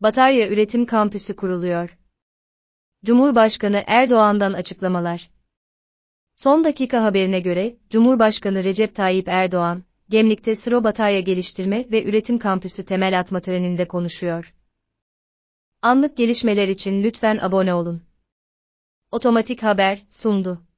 Batarya Üretim Kampüsü kuruluyor. Cumhurbaşkanı Erdoğan'dan açıklamalar. Son dakika haberine göre, Cumhurbaşkanı Recep Tayyip Erdoğan, Gemlik'te Sıro Batarya Geliştirme ve Üretim Kampüsü temel atma töreninde konuşuyor. Anlık gelişmeler için lütfen abone olun. Otomatik Haber sundu.